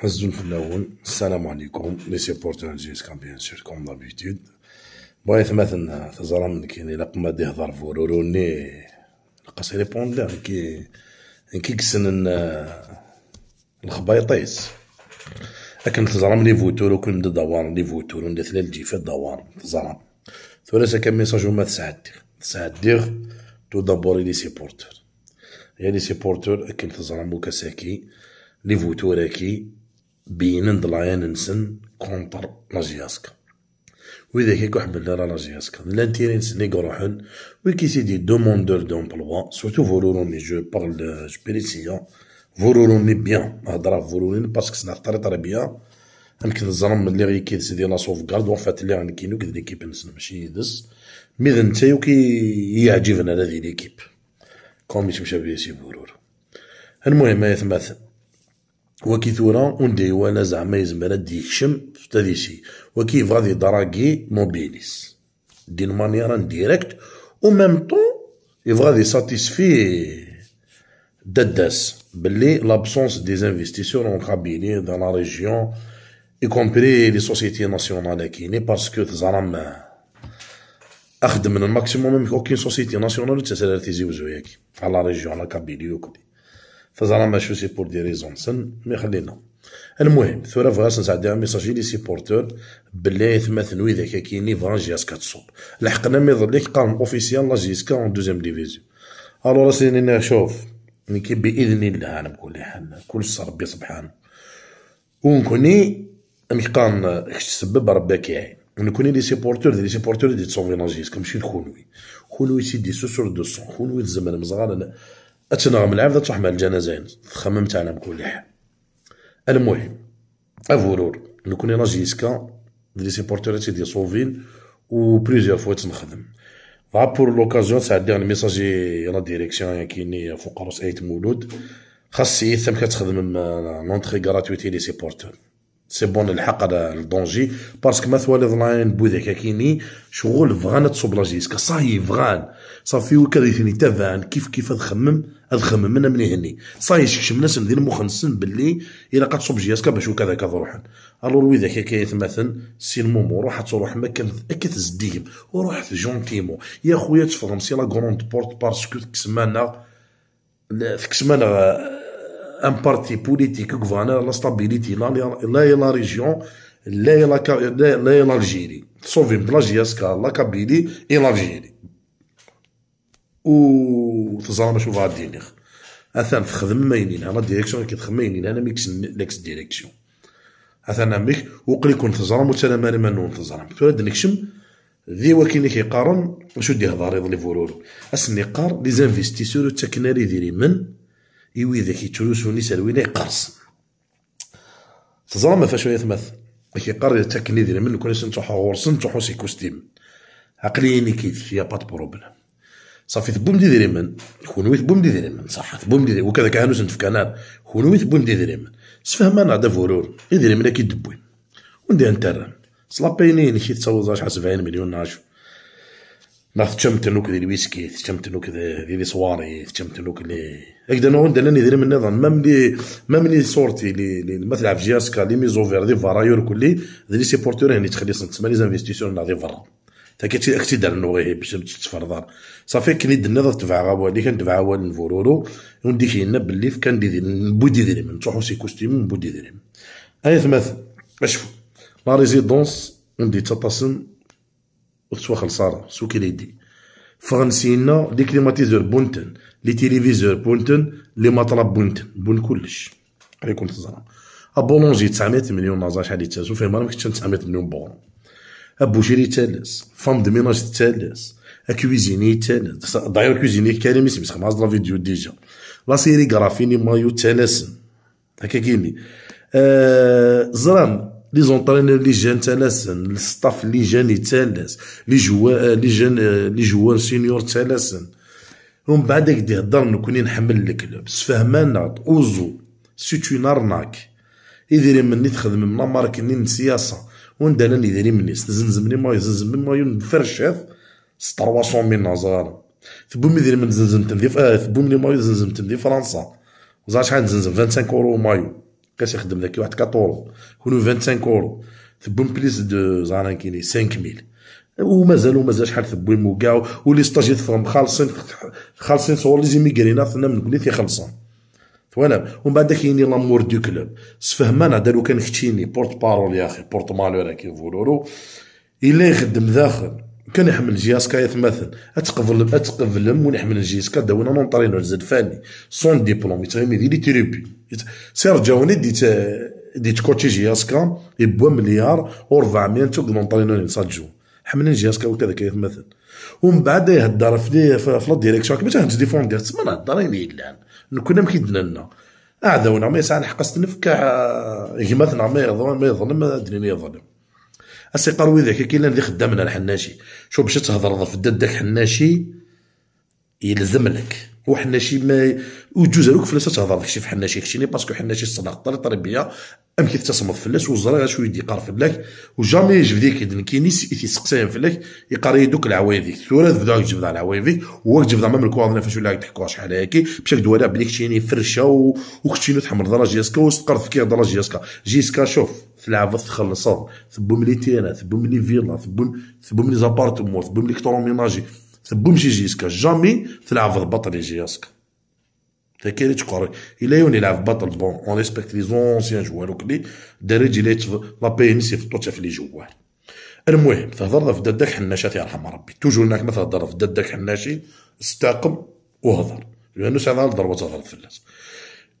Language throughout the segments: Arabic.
حزوا في الاول السلام عليكم لي سيبورتور جيس كان بيان سور كوم دابيتود بغيت مثلا تزرى من كاين الى قما دي هضر فوروروني لقاس ريبوند له يعني كي يعني كسن الخبيطيس لكن تزرى من لي فوتور وكل مدى دوار لي فوتور وندير ثلاث جيفات دوار تزرى ثلاثة كان ميساج وما تسعد دير تسعد دير تو دابور لي سيبورتور يا لي سيبورتور اكن تزرى مو لي فوتوراكي بينن ضلعيان-نسن كونطر لاجياسكا وإذا كي كحبل راه لاجياسكا لانتيرينس لي كروحن وي كي سيدي دوموندور دومبلوا سورتو فورورون جو بارل جبيريسيا فورورون لي بيان هضرة فورورون باسكو سنا طري طري بيان يمكن الزرم اللي غي كيد سيدي لا سوف كارد فات اللي غنكينو كد ليكيب نسن ماشي يدس مي ذنتا كي يعجبنا هذه ليكيب كوم يتمشى بيا سي فولور المهم ما ثماثل وكي ثورا دي وانا زعما يزمر دي يكشم تاديسي وكي فادي دراكي موبيليس دي مانيرا ديريكت او ميم طون يفغادي ساتيسفي داداس بلي لابسونس دي انفستيسور اون كابيني دان لا ريجيون اي كومبري لي سوسيتي ناسيونال كيني باسكو تزعم اخدم من الماكسيموم اوكي سوسيتي ناسيونال تسالر تيزي وزوياك على لا ريجيون على كابيني وكلي فزعما شو سي بور دي ريزون سن مي خلينا المهم ثورة فغاس نسعدي ميساجي لي سيبورتور بلي ثما ثنوي ذاك كيني فران جي اسكا تصوب لحقنا مي ظليك قام اوفيسيال لا اسكا اون دوزيام ديفيزيون الوغ سيدي شوف نكي باذن الله انا بكل حال كل ربي سبحانه ونكوني ميقان تسبب ربي يعين ونكوني لي سيبورتور لي سيبورتور دي تصوفي لا جي اسكا ماشي الخونوي خونوي سيدي سوسور دو سون خونوي الزمن انا تنغم العافية تروح مع الجنازين خممت على بكل حال المهم افورور كوني راجيسكا لي سيبورتيريتي ديال سوفين و بليزيور فوا تنخدم فا بور لوكازيون تاع دير ميساجي لا ديريكسيون كيني فوق راس ايت مولود خاص يثم كتخدم لونتخي غراتويتي لي سيبورتور سي بون الحق هذا الدونجي باسكو ثوالي ظلاين بوذاك كيني شغل فغان تصوب لاجيسكا صاي فغان صافي وكريتني تافان كيف كيف تخمم تخمم انا من هني صاي شكشم ناس ندير مخ نسن باللي الا قد تصوب جياسكا باش وكذا كذا روحا الور الويذا ذاك كي يتمثل سي مومو روح تروح مكان اكا تزديهم وروح جونتيمو يا خويا تفهم سي لا كروند بورت باسكو تكسمانا تكسمانا ان بارتي بوليتيك غوفانا لا ستابيليتي لا لا ريجيون لا لا لا الجيري تصوفي بلاجي جياسكا لا كابيلي اي الجيري و تزرى ما شوفها دينيخ اثان خدم ماينين انا ديريكسيون تخدم ماينين انا ميكس ليكس ديريكسيون اثان امك وقلي كون تزرى مالي انا منو تزرى تولد نكشم ذي وكيني اللي كيقارن شو دي هضاري ظلي فولولو اسني قار لي زانفيستيسور تاكنا ديري من إيوا إذا كيتلوس ونيس الويني قرص تزرم فاش شوية ثمث كي قرر تاكلي ديال منو كون سنتو حور سنتو حوسي كوستيم عقليني كيف يا بات بروبلم صافي ثبوم دي ديري من يكون ويث بوم دي ديري من صح ثبوم دي وكذا كانو سنت في كناب يكون ويث بوم دي ديري من سفهم انا دا فورور يديري من اكيد وندير وندي انترن سلابيني اللي كي تصوزاش 70 مليون ناشو ما تشمت نوك ديال الويسكي تشمت نوك ديال صواري تشمت نوك لي هكذا نو عندنا لاني ديال من نظن مام لي مام لي صورتي لي لي ما تلعب جياسكا لي ميزوفير دي فرايور كلي لي سيبورتور بورتور هني صنت تسمى لي زانفيستيسيون ناضي برا تاكيتي اختي دار نوغي باش تتفرض صافي كني دنا تبع غوالي كان تبع غوال نفورورو وندي كينا باللي كان دي نبودي من تروحو سي كوستيم بودي درهم اي ثماث اشوف لا ريزيدونس وندي تطاسم وتسوى خلصانه سو ليدي فرنسينا لي كليماتيزور بونتن لي تيليفيزور بونتن لي مطرب بونتن بون كلش عليكم الزرام ابولونجي 900 مليون نازا شحال يتاسو فيه ما كنتش 900 مليون بورو ابوشيري تالس فام دو ميناج تالس كويزيني تالس داير كويزيني كريم اسمي خمس لا فيديو ديجا لا سيري غرافيني مايو تالس هكا كيمي آه زرام لي زونطرينور لي جان تلاسن الستاف لي جان تالاس لي جوا لي جان لي جوار سينيور تلاسن ومن بعد دي هضر نكوني نحمل الكلوب سفهمانا اوزو سي تو نارناك يديري مني تخدم من ماركني السياسه وندلان يديري مني زنزمني ما يزنزم مايو ما ينفرشات 300 من نزار تبوم يديري من زنزم تندي اه تبوم لي ما زنزم تندي فرنسا وزعما شحال نزنزم 25 اورو مايو كاش يخدم ذاك واحد 14 كونو 25 اورو ثبون بليس دو زعما كيني 5000 ومازال ومازال شحال ثبوين وكاع ولي ستاجي فهم خالصين خالصين صور لي زيميغرينا ثنا من قلي تيخلصون فوالا ومن بعد كاين لامور دو كلوب سفهمانا دارو كان ختيني بورت بارول يا اخي بورت مالور كي فولورو الا يخدم داخل كان يحمل جياسكا يتماثل اتقبل اتقبلم ونحمل جياسكا داونا نونطرينو زاد فاني سون ديبلوم سير جاوني لي تريبي سيرجاوني ديت ديت كوتشي جياسكا يبوا مليار و400 توك نونطرينو حمل حملنا جياسكا وكذا مثلا ومن بعد يهدر في في لا ديريكسيون كيفاش هنجدي فون ديال تما نهضر الان كنا مكيدنا لنا اعذونا ما يسعى الحق استنفك غيماتنا إيه، ما يظلم ما يظلم ما يظلم اسي قروي ذاك كي اللي خدامنا الحناشي شوف باش تهضر في داك حناشي يلزم لك وحناشي ما وجوز لك فلوس تهضر داكشي في حناشي خشيني باسكو حناشي الصناعه الطريبيه ام في فلاش والزرا شويه يقار فلاك وجامي يجبدي كاين كينيس تيسقسيهم فلاك يقار دوك العوايد ديك ثورة بدا يجبد على العوايد ديك هو جبد امام الكوارنا فاش ولا تحكوا شحال هاكي مشى دوالة بليك شيني فرشه و... وكتشينو تحمر درجة جيسكا في تفكير درجة جيسكا جيسكا شوف في العبث خلصات ثبوم لي تيرا ثبوم لي فيلا ثبوم ثبوم لي زابارتمون ثبوم لي ميناجي ثبوم جي جيسكا جامي في العبث بطل جيسكا تكيري تقري الا يوني يلعب بطل بون اون ريسبكت لي زونسيان جوار وكلي الدارج الا لا بي ان سي في في لي جوار المهم تهضر في حناشي حناشات يرحم ربي توجور انك ما تهضر في ددك حناشي استاقم وهضر لانه ساعه الضربه تهضر في الناس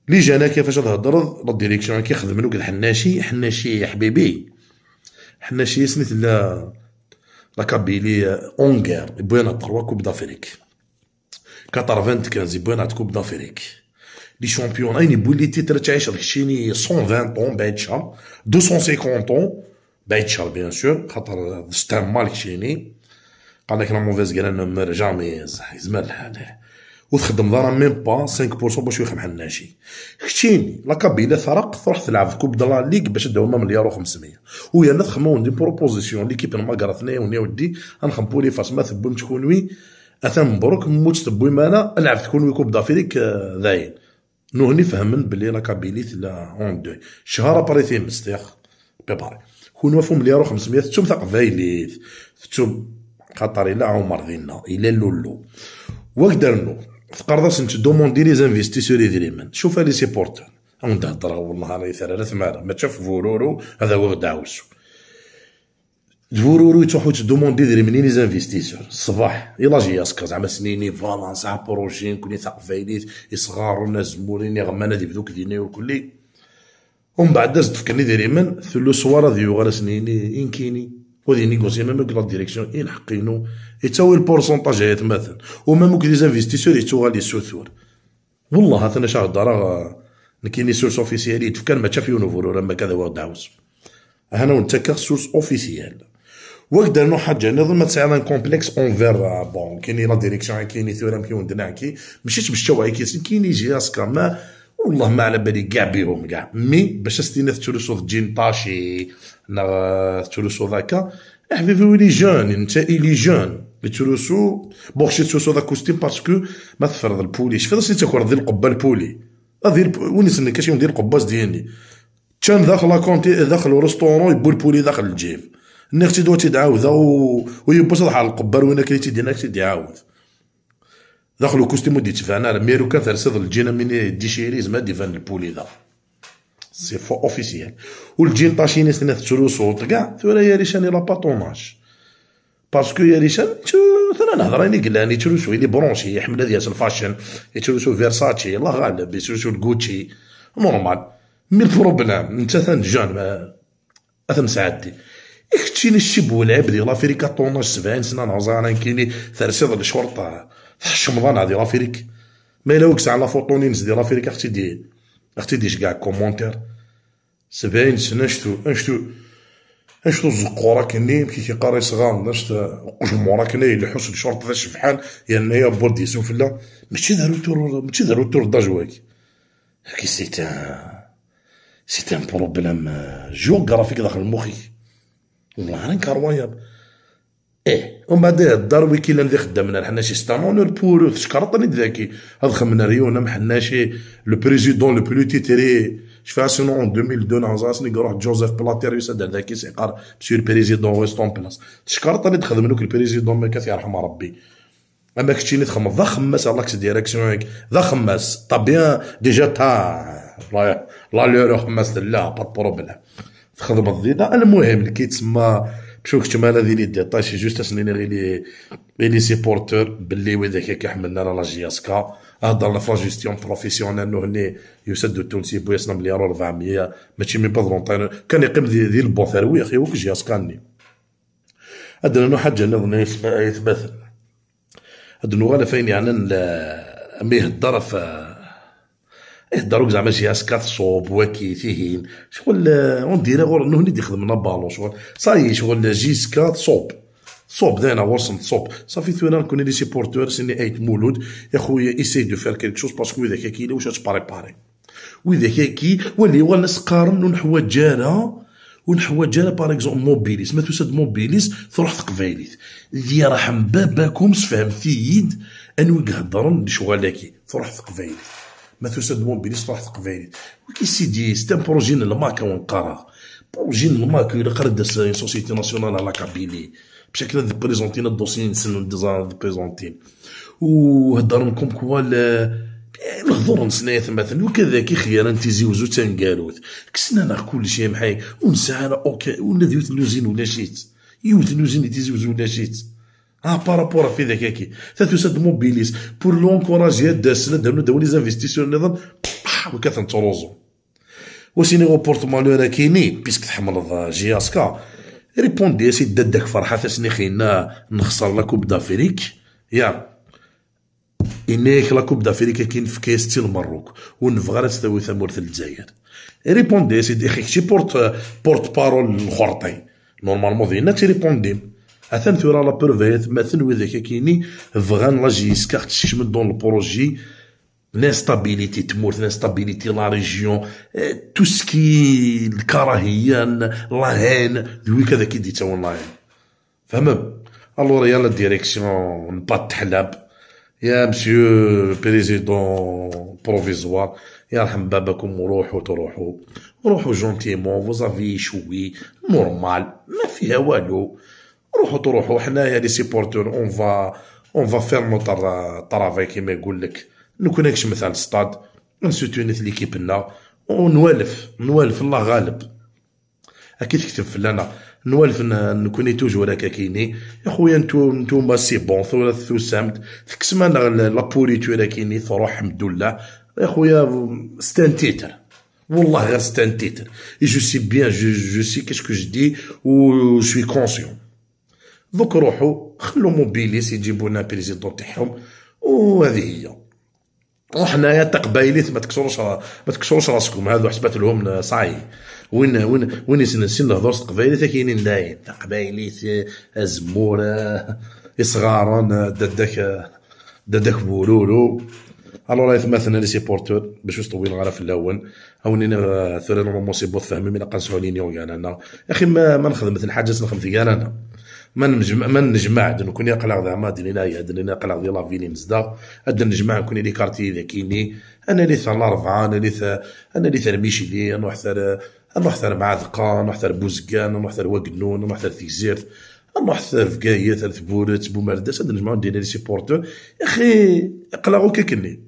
لي جانا كيفاش تهضر لا ديريكسيون كيخدم لك الحناشي حناشي يا حبيبي حناشي سميت لا لا كابيلي اونغير بوينا تروا كوب دافريك 95 يبان على كوب دافريك لي شامبيون اين لي تيتر تعيش ركشيني 120 طون بعيد شهر 250 طون بعيد شهر بيان سور خاطر ستان مالك شيني قال لك لا موفيز كران مير جامي زمان الحال وتخدم دارا ميم با 5% باش يخدم حناشي كتيني لا كابيلا فرق تروح تلعب في كوب دلا ليغ باش داوما مليار و500 ويا نخمو ندي بروبوزيسيون ليكيب ما قرا ثنايا وني ودي نخمبو لي فاس ما ثبم كون وي اثان مبروك موت مانا العب تكون ويكوب دافريك ذاين آه، نهني فهمن بلي لا كابيليت لا اون دو شهر ابري تيمس تيخ بيباري كون وفو مليار و500 ثق فايليت تتوم خاطر الى عمر ديالنا الا لولو واك في تقرضاس انت دوموندي لي زانفيستيسور يدريمن شوف لي سيبورتور عند هضره والله راه يثرى ثماره ما تشوف فولورو هذا هو غدا عاوزو تفوروريتو تروحو تدوموندي ديري منين زانفيستيسور الصباح يلا جي ياسكا زعما سنيني فالنسا بروجين كوني فايليت يصغار الناس زموريني غمانا دي بدوك ديني وكلي ومن بعد داز فكرني ديري من ثلو سوارا ديو غالا سنيني انكيني ودي نيغوسي ميم لا ديريكسيون يلحق ينو يتساوي البورسونتاج يتماثل وميم كي زانفيستيسور يتوغالي سوثور والله هاتنا شاهد دارا نكيني سورس اوفيسيال يتفكر ما تشافيو راه ما كذا واحد عاوز هنا ونتا سورس اوفيسيال وقت نو حاجه نظن تساعد ان كومبلكس اونفير بون كاين لا ديريكسيون كاين ثيرام كي وندنا كي مشيتش بالشوعي كي كاين يجي اسكا ما والله ما على بالي كاع بيهم كاع مي باش استينا تولسوف جين طاشي نا تولسوف هكا إيه حبيبي ويلي جون انت الي جون تولسو بون خشيت تولسو كوستيم باسكو ما تفرض البولي شفت راسي تاكل ذي القبه البولي دير وين نسنى كاش يدير القباس ديالي كان داخل لا كونتي داخل الريستورون يبو البولي داخل الجيب انك تدوا و... ويبص على القبر وين كي تيدينا تيعاود دخلوا كوستيمو دي تفانا ميرو كان ترصد الجينا من دي شيريز ما ديفان البولي ذا سي فو اوفيسيال والجين طاشيني سنة تشرو صوت كاع ثورا يا ريشاني لا باتوناج باسكو يا ريشان ثورا نهضراني قلاني شوي لي برونشي يحمل ديال الفاشن يتشروسو فيرساتشي الله غالب يتشروسو الكوتشي نورمال مي البروبلام انت ثان جان اثم سعادتي اختين الشب ديال افريكا طوناج سبعين سنة انا كيني ثرسيض الشرطة حشمضان هادي افريك ما إلا وكس على فوطونينز ديال افريكا اختي دي اختي ديش كاع كومونتير سبعين سنة شتو شتو انشتو الزقورة كني كي كيقاري صغار نشت قجمورة كني اللي حوس الشرطة فاش فحال يعني هي بود يسوف لا ماشي دارو تور ماشي دارو تور داجواك كي سيت سيت ان بروبليم جيوغرافيك داخل مخي كاروياب ايه ومن بعد الدار كي اللي خدمنا حنا شي ستانونور بور شكرطني ذاكي هذا خمنا ريونا حنا شي لو بريزيدون لو بلو تيتري شفا سينو اون 2002 عزاسني روح جوزيف بلاتيريوس يسد ذاكي سيقار مسيو البريزيدون ويستون بلاس شكرطني تخدم لوك البريزيدون ما كاس يرحم ربي اما كنتيني تخمم ذا خماس على لاكس ديريكسيون ذا خماس طابيان ديجا تا لا لا لو خماس لا با بروبليم تخدم الضيضه المهم كيتسمى مشاو كتما لا ديال الديطاش جوست اسنينا غير لي لي سيبورتور باللي وذاك كيحملنا راه لا جياسكا هضر لا فوا جيستيون بروفيسيونيل نو هني يسد التونسي بويسنا مليار و400 ماشي مي با كان يقيم ديال دي البون ثروي اخي وك جياسكا ني ادنا نو حاجه نظن يثبت ادنا غالا يعني مي هضر اهدروك زعما شي اس صوب وكي تيهين شغل آه، اون ديري غور انه هني يخدم لنا بالون شغل صاي شغل جيسكا تصوب صوب دينا ورسن صوب صافي ثونا نكون لي سيبورتور سيني ايت مولود يا خويا ايسي دو فير كيلك شوز باسكو اذا كي واش تباريباري واذا كي ولي هو الناس قارن ونحوى جارها ونحوى جارها باغ اكزومبل موبيليس ما توسد موبيليس تروح تقبايليت ذي رحم باباكم سفهمتيد انو يهضرن شغالكي تروح تقفايليت ما تو دومون بلي صلاح تقبيلي وكي سيدي سيت ان بروجي للماكا ونقرا بروجي للماكا الا قرا داس اون سوسيتي ناسيونال على كابيلي بشكل دي بريزونتينا الدوسي نسنو ديزاين دي بريزونتين وهضر لكم كوا الغضور نسنايا مثلا وكذا كي خيار انت زيوزو تنقاروت كسنا انا كل شيء محاي ونسى انا اوكي ولا ديوت لوزين ولا شيت يوت لوزين تيزيوزو ولا شيت ان بارابور في ذاك كي تتوسد موبيليس بور لونكوراجي داس ندهنو داو لي زانفيستيسيون نظن وكاثن تروزو وسيني غوبورت مالور كيني بيسك تحمل جي اسكا ريبوندي اسي دادك فرحه تسني خينا نخسر لا كوب دافريك يا إنيك لا كوب دافريك كين في كيستي المروك ونفغرا تستوي ثمورة الجزائر ريبوندي سيدي خيك شي بورت بورت بارول الخرطي نورمالمون دينا ريبوندي اثن ثورا لابروف هي تماثل وذاك كيني فغان لاجي يسكاخ تشمل دون البروجي لانستابيليتي تموت لانستابيليتي لا ريجيون تو سكي الكراهيه لا هين دويك هذا كيدي تا اون لاين الور يلا ديريكسيون نبات تحلاب يا مسيو بريزيدون بروفيزوار يرحم باباكم وروحوا تروحوا روحوا جونتيمون فوزافي شوي نورمال ما فيها والو روحوا تروحوا حنايا لي سيبورتور اون فا اون فا فير نوتر طرافاي كيما يقول لك نكونكش مثال ستاد نسوتونيت ليكيب لنا ونوالف نوالف الله غالب اكيد تكتب لنا نوالف نكوني توجور هكا كيني يا خويا نتو نتوما سي بون ثلاث سامت تكسم انا لابوريتور كيني ثروح الحمد لله يا خويا ستان تيتر والله غير ستان تيتر جو سي بيان جو, سي كيسكو جدي و جو سوي كونسيون دوك روحوا خلوا موبيليس يجيبوا لنا بريزيدون تاعهم وهذه هي وحنايا تقبايليت ما تكسروش ما تكسروش راسكم هذو حسبت لهم صاي وين وين وين نسين تقبايلي تا كاينين داين تقبايلي الزبور صغارون ددك ددك بولولو الوغ راهي مثلا لي سيبورتور باش طويل غير في الاول او ني ثلاثه نورمون سي بوث فهمي من قنصحوا لي نيون يا اخي ما, ما نخدم مثل حاجه نخدم في انا من نجمع من نجمع دنو كون قلق زعما دينا يا دينا قلق ديال فيني نزدا هاد نجمع كون لي كارتي ذا كيني انا لي ثار ربعة انا لي انا لي ثار لي انا حتى انا حتى معذقة انا حتى بوزكان انا حتى وقنون انا حتى تيزيرت انا حتى فكاية ثبورت بومرداس هاد نجمع ندير لي سيبورتو يا اخي قلقو كيكني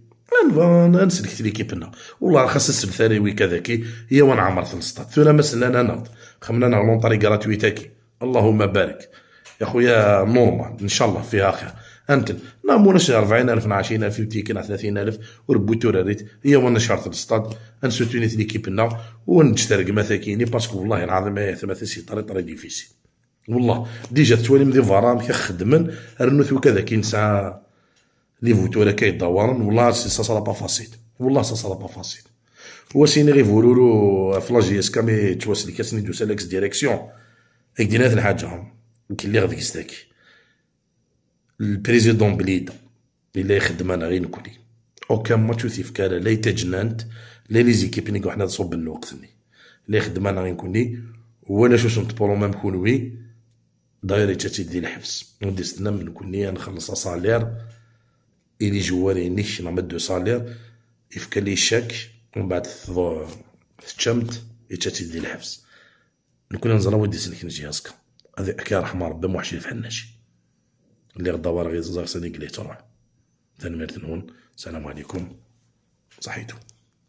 انا نسلك نسلكت ليكيبنا والله خاص ثاني وي كذاكي هي وانا عمرت نسطات ثلاثه مسنا انا ناض خمنا انا لونطري كراتويتاكي اللهم بارك يا خويا نورمال ان شاء الله فيها خير انت لا مو 40000 20000 يمكن 30000 وربيتو راريت هي وانا شهرت للستاد انسوتونيت ليكيب لنا ونشترك مساكيني باسكو والله العظيم ثم سي طري طري ديفيسيل والله ديجا تواليم دي فارام كي خدمن رنوث وكذا كي نسعى لي فوتو كي دورن والله سا سرا با فاسيل والله سا سرا با فاسيل وسيني غي فولولو فلاجي اس كامي تواسلي كاسني دو سالكس ديريكسيون اي دينات الحاجه يمكن لي غادي يزدك البريزيدون بليدا الا يخدم انا غير نكولي او كان ماتش وثيف كالا لا يتجننت لا لي زيكيب نيكو حنا تصوب الوقتني الا يخدم انا غير نكولي ولا شوش نتبولو مام كونوي دايري تاتي دي الحبس ودي استنا من كوني نخلص صالير الي جواري نيش نعمل دو صالير يفكر لي الشك ومن بعد تشمت يتاتي دي الحبس نكون نزرا ودي سنك نجي هاسكا هذا كي حمار ربي موحشي في حناشي اللي غدا ورا غير زغسني قليتو راه تنمير تنهون السلام عليكم صحيتو